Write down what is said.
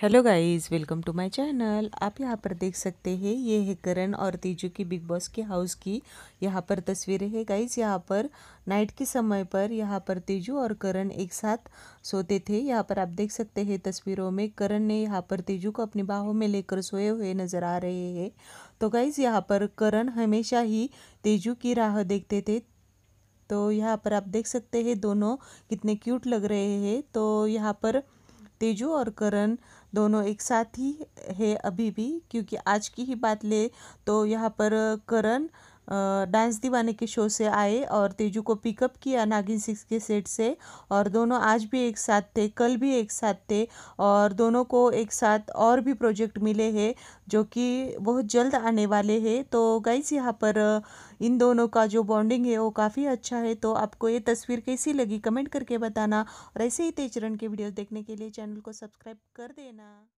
hello guys welcome to my channel आप यहाँ पर देख सकते हैं ये है करण और तीजू की बिग बॉस के हाउस की यहाँ पर तस्वीरें है गाइस यहाँ पर नाइट के समय पर यहाँ पर तीजू और करण एक साथ सोते थे यहाँ पर आप देख सकते हैं तस्वीरों में करण ने यहाँ पर तीजू को अपनी बाहों में लेकर सोए हुए नज़र आ रहे हैं तो गाइज़ यहाँ पर करण हमेशा ही तेजू की राह देखते थे तो यहाँ पर आप देख सकते हैं दोनों कितने क्यूट लग रहे हैं तो यहाँ पर तेजू और करण दोनों एक साथ ही है अभी भी क्योंकि आज की ही बात ले तो यहाँ पर करण डांस दीवाने के शो से आए और तेजू को पिकअप किया नागिन सिक्स के सेट से और दोनों आज भी एक साथ थे कल भी एक साथ थे और दोनों को एक साथ और भी प्रोजेक्ट मिले हैं जो कि बहुत जल्द आने वाले हैं तो गाइस यहाँ पर इन दोनों का जो बॉन्डिंग है वो काफ़ी अच्छा है तो आपको ये तस्वीर कैसी लगी कमेंट करके बताना और ऐसे ही तेजरन के वीडियो देखने के लिए चैनल को सब्सक्राइब कर देना